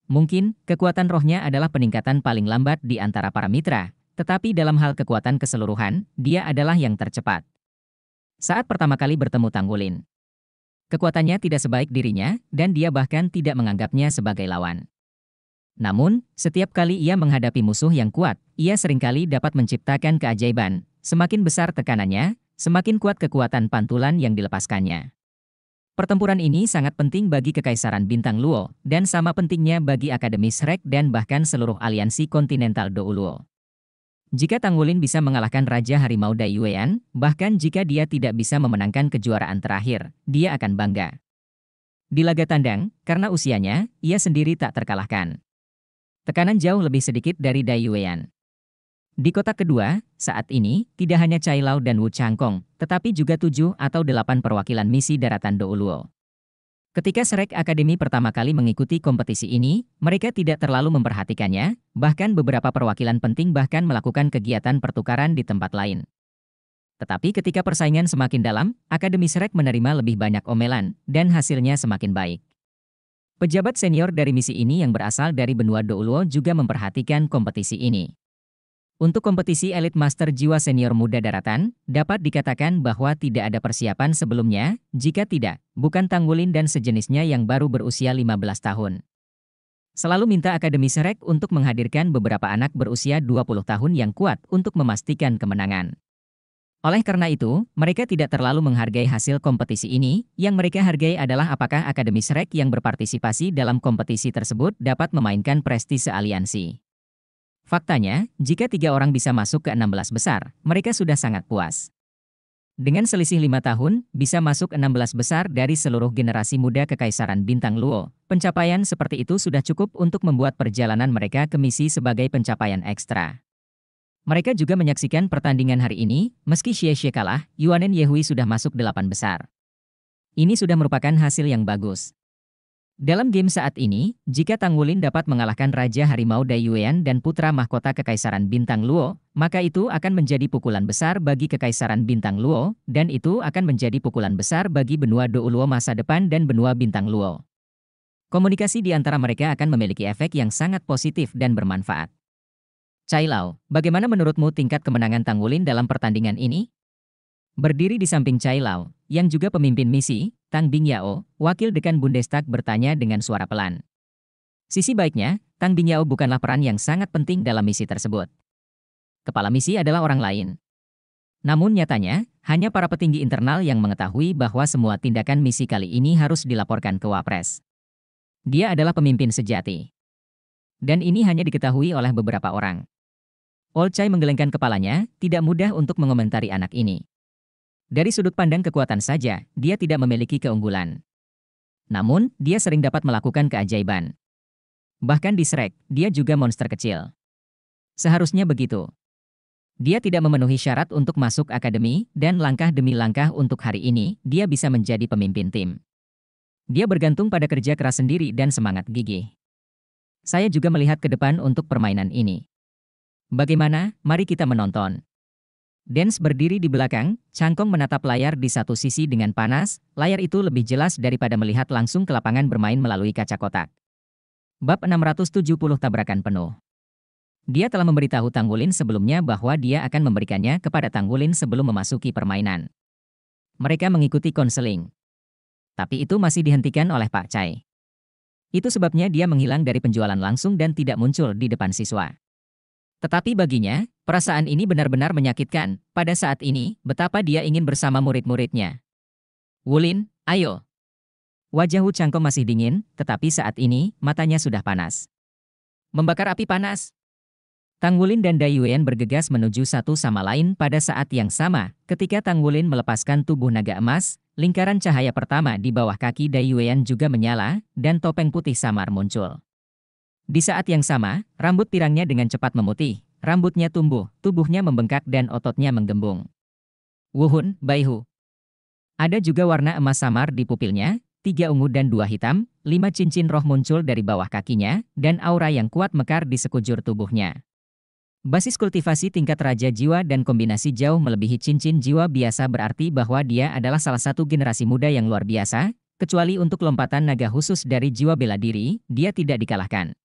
Mungkin, kekuatan rohnya adalah peningkatan paling lambat di antara para mitra, tetapi dalam hal kekuatan keseluruhan, dia adalah yang tercepat. Saat pertama kali bertemu Tangwulin, kekuatannya tidak sebaik dirinya, dan dia bahkan tidak menganggapnya sebagai lawan. Namun, setiap kali ia menghadapi musuh yang kuat, ia seringkali dapat menciptakan keajaiban, Semakin besar tekanannya, semakin kuat kekuatan pantulan yang dilepaskannya. Pertempuran ini sangat penting bagi Kekaisaran Bintang Luo, dan sama pentingnya bagi Akademi Shrek dan bahkan seluruh aliansi kontinental Luo. Jika Tang Wulin bisa mengalahkan Raja Harimau Dai Yuan, bahkan jika dia tidak bisa memenangkan kejuaraan terakhir, dia akan bangga. Di laga tandang, karena usianya, ia sendiri tak terkalahkan. Tekanan jauh lebih sedikit dari Dai Yuan. Di kota kedua, saat ini, tidak hanya Lao dan Wu Changkong, tetapi juga tujuh atau delapan perwakilan misi daratan Douluo. Ketika Serek Akademi pertama kali mengikuti kompetisi ini, mereka tidak terlalu memperhatikannya, bahkan beberapa perwakilan penting bahkan melakukan kegiatan pertukaran di tempat lain. Tetapi ketika persaingan semakin dalam, Akademi Serek menerima lebih banyak omelan, dan hasilnya semakin baik. Pejabat senior dari misi ini yang berasal dari benua Douluo juga memperhatikan kompetisi ini. Untuk kompetisi elit Master Jiwa Senior Muda Daratan, dapat dikatakan bahwa tidak ada persiapan sebelumnya, jika tidak, bukan Tanggulin dan sejenisnya yang baru berusia 15 tahun. Selalu minta Akademi Serek untuk menghadirkan beberapa anak berusia 20 tahun yang kuat untuk memastikan kemenangan. Oleh karena itu, mereka tidak terlalu menghargai hasil kompetisi ini, yang mereka hargai adalah apakah Akademi Serek yang berpartisipasi dalam kompetisi tersebut dapat memainkan prestise aliansi. Faktanya, jika tiga orang bisa masuk ke 16 besar, mereka sudah sangat puas. Dengan selisih lima tahun, bisa masuk 16 besar dari seluruh generasi muda Kekaisaran Bintang Luo. Pencapaian seperti itu sudah cukup untuk membuat perjalanan mereka ke misi sebagai pencapaian ekstra. Mereka juga menyaksikan pertandingan hari ini, meski Xie Xie kalah, Yuanen Yehui sudah masuk delapan besar. Ini sudah merupakan hasil yang bagus. Dalam game saat ini, jika Wulin dapat mengalahkan Raja Harimau Daiyuan dan Putra Mahkota Kekaisaran Bintang Luo, maka itu akan menjadi pukulan besar bagi Kekaisaran Bintang Luo, dan itu akan menjadi pukulan besar bagi benua Douluo masa depan dan benua Bintang Luo. Komunikasi di antara mereka akan memiliki efek yang sangat positif dan bermanfaat. Cailao, Lao, bagaimana menurutmu tingkat kemenangan Wulin dalam pertandingan ini? Berdiri di samping Cailao, Lao, yang juga pemimpin misi, Tang Bingyao, wakil dekan Bundestag bertanya dengan suara pelan. Sisi baiknya, Tang Bingyao bukanlah peran yang sangat penting dalam misi tersebut. Kepala misi adalah orang lain. Namun nyatanya, hanya para petinggi internal yang mengetahui bahwa semua tindakan misi kali ini harus dilaporkan ke Wapres. Dia adalah pemimpin sejati. Dan ini hanya diketahui oleh beberapa orang. Olcay menggelengkan kepalanya, tidak mudah untuk mengomentari anak ini. Dari sudut pandang kekuatan saja, dia tidak memiliki keunggulan. Namun, dia sering dapat melakukan keajaiban. Bahkan di Shrek, dia juga monster kecil. Seharusnya begitu. Dia tidak memenuhi syarat untuk masuk akademi, dan langkah demi langkah untuk hari ini, dia bisa menjadi pemimpin tim. Dia bergantung pada kerja keras sendiri dan semangat gigih. Saya juga melihat ke depan untuk permainan ini. Bagaimana? Mari kita menonton. Dance berdiri di belakang, Cangkong menatap layar di satu sisi dengan panas, layar itu lebih jelas daripada melihat langsung ke lapangan bermain melalui kaca kotak. Bab 670 Tabrakan Penuh Dia telah memberitahu Tang sebelumnya bahwa dia akan memberikannya kepada Tang sebelum memasuki permainan. Mereka mengikuti konseling. Tapi itu masih dihentikan oleh Pak Cai. Itu sebabnya dia menghilang dari penjualan langsung dan tidak muncul di depan siswa. Tetapi baginya, Perasaan ini benar-benar menyakitkan. Pada saat ini, betapa dia ingin bersama murid-muridnya. Wulin, ayo. Wajah Wu Changko masih dingin, tetapi saat ini, matanya sudah panas. Membakar api panas. Tang Wulin dan Dai Yuan bergegas menuju satu sama lain pada saat yang sama. Ketika Tang Wulin melepaskan tubuh naga emas, lingkaran cahaya pertama di bawah kaki Dai Yuan juga menyala, dan topeng putih samar muncul. Di saat yang sama, rambut pirangnya dengan cepat memutih, Rambutnya tumbuh, tubuhnya membengkak dan ototnya menggembung. Wuhun, Baihu. Ada juga warna emas samar di pupilnya, tiga ungu dan dua hitam, lima cincin roh muncul dari bawah kakinya, dan aura yang kuat mekar di sekujur tubuhnya. Basis kultivasi tingkat raja jiwa dan kombinasi jauh melebihi cincin jiwa biasa berarti bahwa dia adalah salah satu generasi muda yang luar biasa, kecuali untuk lompatan naga khusus dari jiwa bela diri, dia tidak dikalahkan.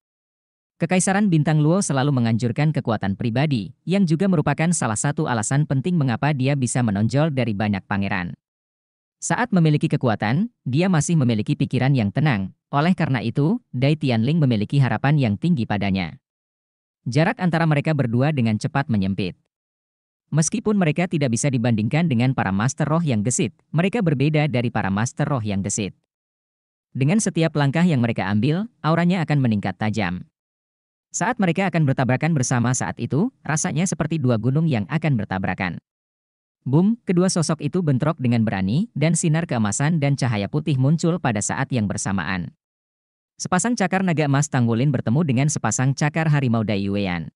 Kekaisaran Bintang Luo selalu menganjurkan kekuatan pribadi, yang juga merupakan salah satu alasan penting mengapa dia bisa menonjol dari banyak pangeran. Saat memiliki kekuatan, dia masih memiliki pikiran yang tenang, oleh karena itu, Dai Tianling memiliki harapan yang tinggi padanya. Jarak antara mereka berdua dengan cepat menyempit. Meskipun mereka tidak bisa dibandingkan dengan para master roh yang gesit, mereka berbeda dari para master roh yang gesit. Dengan setiap langkah yang mereka ambil, auranya akan meningkat tajam. Saat mereka akan bertabrakan bersama saat itu, rasanya seperti dua gunung yang akan bertabrakan. Boom, kedua sosok itu bentrok dengan berani, dan sinar keemasan dan cahaya putih muncul pada saat yang bersamaan. Sepasang cakar naga emas Tanggulin bertemu dengan sepasang cakar harimau Daiwean.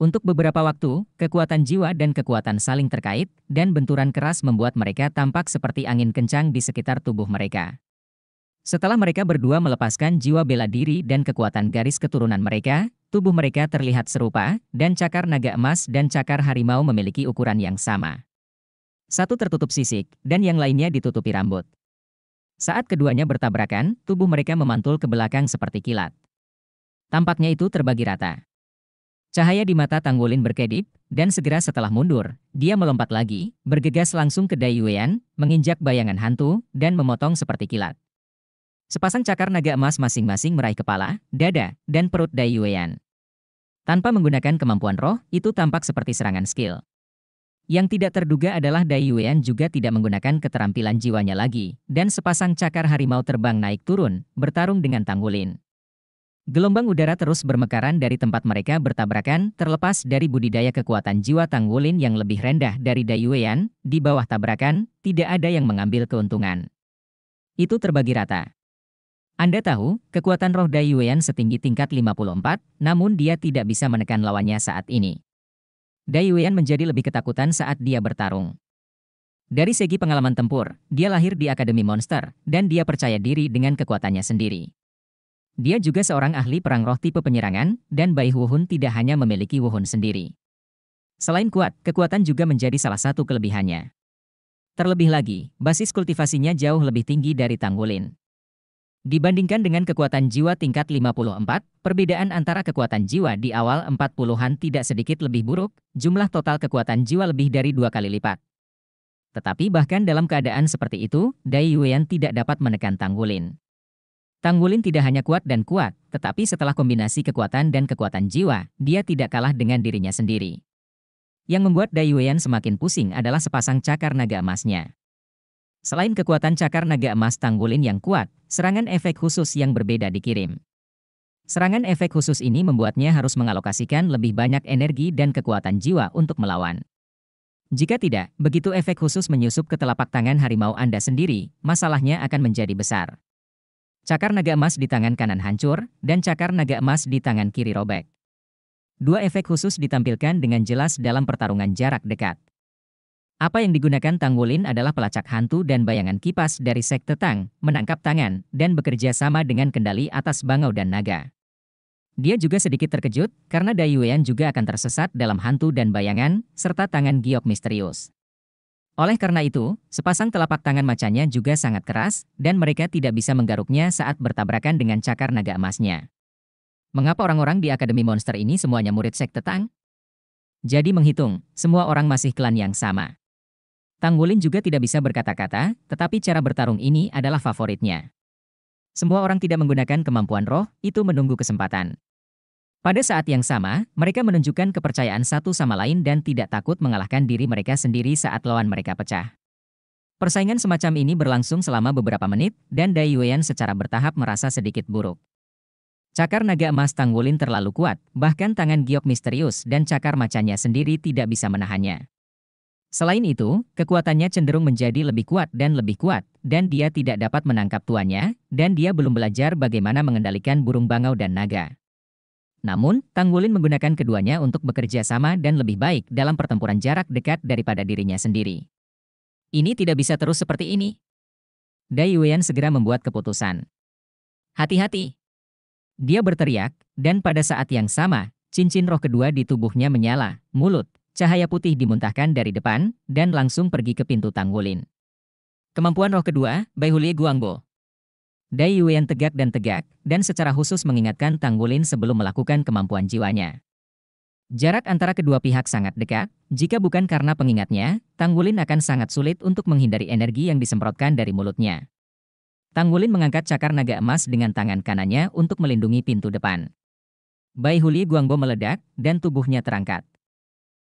Untuk beberapa waktu, kekuatan jiwa dan kekuatan saling terkait, dan benturan keras membuat mereka tampak seperti angin kencang di sekitar tubuh mereka. Setelah mereka berdua melepaskan jiwa bela diri dan kekuatan garis keturunan mereka, tubuh mereka terlihat serupa, dan cakar naga emas dan cakar harimau memiliki ukuran yang sama. Satu tertutup sisik, dan yang lainnya ditutupi rambut. Saat keduanya bertabrakan, tubuh mereka memantul ke belakang seperti kilat. Tampaknya itu terbagi rata. Cahaya di mata Tanggulin berkedip, dan segera setelah mundur, dia melompat lagi, bergegas langsung ke Dai menginjak bayangan hantu, dan memotong seperti kilat. Sepasang cakar naga emas masing-masing meraih kepala, dada, dan perut Dai Yuan. Tanpa menggunakan kemampuan roh, itu tampak seperti serangan skill. Yang tidak terduga adalah Dai Yuan juga tidak menggunakan keterampilan jiwanya lagi, dan sepasang cakar harimau terbang naik turun, bertarung dengan Tanggulin. Gelombang udara terus bermekaran dari tempat mereka bertabrakan, terlepas dari budidaya kekuatan jiwa Tang Wulin yang lebih rendah dari Dai Yuan, di bawah tabrakan, tidak ada yang mengambil keuntungan. Itu terbagi rata. Anda tahu, kekuatan roh Yuan setinggi tingkat 54, namun dia tidak bisa menekan lawannya saat ini. Yuan menjadi lebih ketakutan saat dia bertarung. Dari segi pengalaman tempur, dia lahir di Akademi Monster, dan dia percaya diri dengan kekuatannya sendiri. Dia juga seorang ahli perang roh tipe penyerangan, dan Bai Wuhun tidak hanya memiliki Wuhun sendiri. Selain kuat, kekuatan juga menjadi salah satu kelebihannya. Terlebih lagi, basis kultivasinya jauh lebih tinggi dari Tang Wulin. Dibandingkan dengan kekuatan jiwa tingkat 54, perbedaan antara kekuatan jiwa di awal 40-an tidak sedikit lebih buruk, jumlah total kekuatan jiwa lebih dari dua kali lipat. Tetapi bahkan dalam keadaan seperti itu, Dai Yuan tidak dapat menekan Tang Wulin. Tang Wulin tidak hanya kuat dan kuat, tetapi setelah kombinasi kekuatan dan kekuatan jiwa, dia tidak kalah dengan dirinya sendiri. Yang membuat Dai Yuan semakin pusing adalah sepasang cakar naga emasnya. Selain kekuatan cakar naga emas tanggulin yang kuat, serangan efek khusus yang berbeda dikirim. Serangan efek khusus ini membuatnya harus mengalokasikan lebih banyak energi dan kekuatan jiwa untuk melawan. Jika tidak, begitu efek khusus menyusup ke telapak tangan harimau Anda sendiri, masalahnya akan menjadi besar. Cakar naga emas di tangan kanan hancur, dan cakar naga emas di tangan kiri robek. Dua efek khusus ditampilkan dengan jelas dalam pertarungan jarak dekat. Apa yang digunakan Tang Wulin adalah pelacak hantu dan bayangan kipas dari sekte Tang, menangkap tangan, dan bekerja sama dengan kendali atas bangau dan naga. Dia juga sedikit terkejut, karena Dai Yuan juga akan tersesat dalam hantu dan bayangan, serta tangan giok misterius. Oleh karena itu, sepasang telapak tangan macannya juga sangat keras, dan mereka tidak bisa menggaruknya saat bertabrakan dengan cakar naga emasnya. Mengapa orang-orang di Akademi Monster ini semuanya murid sekte Tang? Jadi menghitung, semua orang masih klan yang sama. Tanggulin juga tidak bisa berkata-kata, tetapi cara bertarung ini adalah favoritnya. Semua orang tidak menggunakan kemampuan roh, itu menunggu kesempatan. Pada saat yang sama, mereka menunjukkan kepercayaan satu sama lain dan tidak takut mengalahkan diri mereka sendiri saat lawan mereka pecah. Persaingan semacam ini berlangsung selama beberapa menit, dan Dai Yuan secara bertahap merasa sedikit buruk. Cakar naga emas Tanggulin terlalu kuat, bahkan tangan giok misterius dan cakar macannya sendiri tidak bisa menahannya. Selain itu, kekuatannya cenderung menjadi lebih kuat dan lebih kuat, dan dia tidak dapat menangkap tuannya, dan dia belum belajar bagaimana mengendalikan burung bangau dan naga. Namun, Tang Wulin menggunakan keduanya untuk bekerja sama dan lebih baik dalam pertempuran jarak dekat daripada dirinya sendiri. Ini tidak bisa terus seperti ini. Dai Yuan segera membuat keputusan. Hati-hati! Dia berteriak, dan pada saat yang sama, cincin roh kedua di tubuhnya menyala, mulut, Cahaya putih dimuntahkan dari depan dan langsung pergi ke pintu Tang Wulin. Kemampuan roh kedua, Bai Huli Guangbo. Dai Yuan tegak dan tegak, dan secara khusus mengingatkan Tang Wulin sebelum melakukan kemampuan jiwanya. Jarak antara kedua pihak sangat dekat, jika bukan karena pengingatnya, Tang Wulin akan sangat sulit untuk menghindari energi yang disemprotkan dari mulutnya. Tang Wulin mengangkat cakar naga emas dengan tangan kanannya untuk melindungi pintu depan. Bai Huli Guangbo meledak, dan tubuhnya terangkat.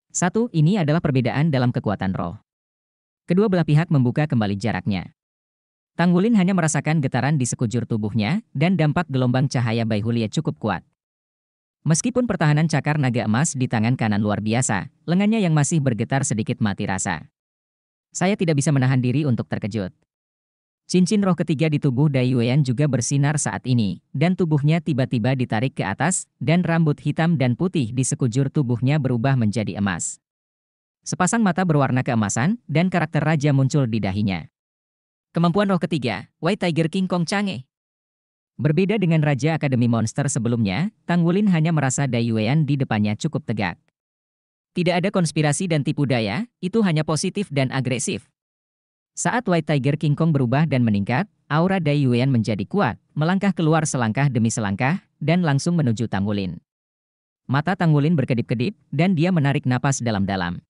Satu, ini adalah perbedaan dalam kekuatan roh. Kedua belah pihak membuka kembali jaraknya. Tang Wulin hanya merasakan getaran di sekujur tubuhnya, dan dampak gelombang cahaya Bai Hulia cukup kuat. Meskipun pertahanan cakar naga emas di tangan kanan luar biasa, lengannya yang masih bergetar sedikit mati rasa. Saya tidak bisa menahan diri untuk terkejut. Cincin roh ketiga di tubuh Dai Yuan juga bersinar saat ini, dan tubuhnya tiba-tiba ditarik ke atas, dan rambut hitam dan putih di sekujur tubuhnya berubah menjadi emas. Sepasang mata berwarna keemasan, dan karakter raja muncul di dahinya. Kemampuan roh ketiga, White Tiger King Kong Change. Berbeda dengan Raja Akademi Monster sebelumnya, Tang Wulin hanya merasa Dai Yuan di depannya cukup tegak. Tidak ada konspirasi dan tipu daya, itu hanya positif dan agresif. Saat White Tiger King Kong berubah dan meningkat, aura Dai Yuan menjadi kuat, melangkah keluar selangkah demi selangkah, dan langsung menuju Tangulin. Mata Tangulin berkedip-kedip, dan dia menarik napas dalam-dalam.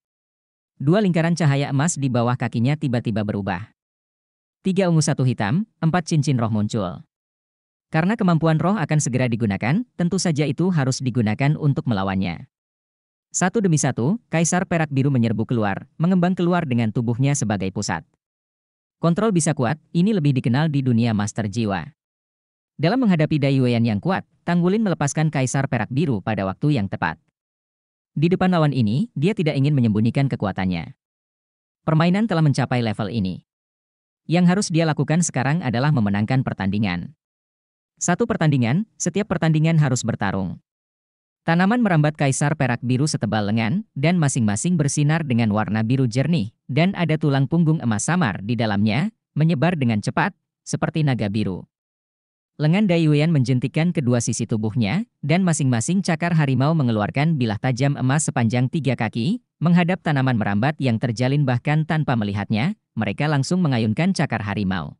Dua lingkaran cahaya emas di bawah kakinya tiba-tiba berubah. Tiga ungu satu hitam, empat cincin roh muncul. Karena kemampuan roh akan segera digunakan, tentu saja itu harus digunakan untuk melawannya. Satu demi satu, Kaisar Perak Biru menyerbu keluar, mengembang keluar dengan tubuhnya sebagai pusat. Kontrol bisa kuat, ini lebih dikenal di dunia master jiwa. Dalam menghadapi Daiwuan yang kuat, Tang Wulin melepaskan Kaisar Perak Biru pada waktu yang tepat. Di depan lawan ini, dia tidak ingin menyembunyikan kekuatannya. Permainan telah mencapai level ini. Yang harus dia lakukan sekarang adalah memenangkan pertandingan. Satu pertandingan, setiap pertandingan harus bertarung. Tanaman merambat kaisar perak biru setebal lengan dan masing-masing bersinar dengan warna biru jernih dan ada tulang punggung emas samar di dalamnya, menyebar dengan cepat, seperti naga biru. Lengan Daiyuan menjentikan kedua sisi tubuhnya, dan masing-masing cakar harimau mengeluarkan bilah tajam emas sepanjang tiga kaki, menghadap tanaman merambat yang terjalin bahkan tanpa melihatnya, mereka langsung mengayunkan cakar harimau.